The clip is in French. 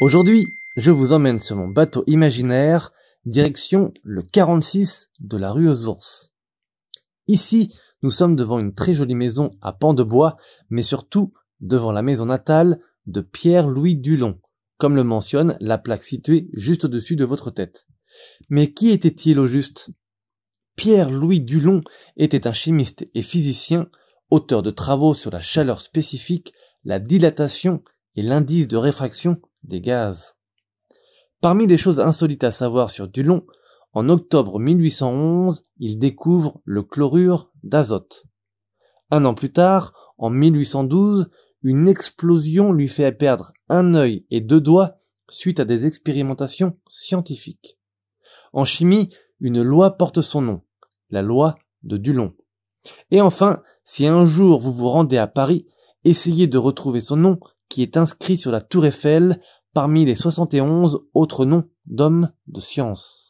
Aujourd'hui, je vous emmène sur mon bateau imaginaire, direction le 46 de la rue aux ours. Ici, nous sommes devant une très jolie maison à pans de bois, mais surtout devant la maison natale de Pierre-Louis Dulon, comme le mentionne la plaque située juste au-dessus de votre tête. Mais qui était-il au juste Pierre-Louis Dulon était un chimiste et physicien, auteur de travaux sur la chaleur spécifique, la dilatation et l'indice de réfraction des gaz. Parmi les choses insolites à savoir sur Dulon, en octobre 1811, il découvre le chlorure d'azote. Un an plus tard, en 1812, une explosion lui fait perdre un œil et deux doigts suite à des expérimentations scientifiques. En chimie, une loi porte son nom, la loi de Dulon. Et enfin, si un jour vous vous rendez à Paris, essayez de retrouver son nom qui est inscrit sur la tour Eiffel parmi les 71 autres noms d'hommes de science.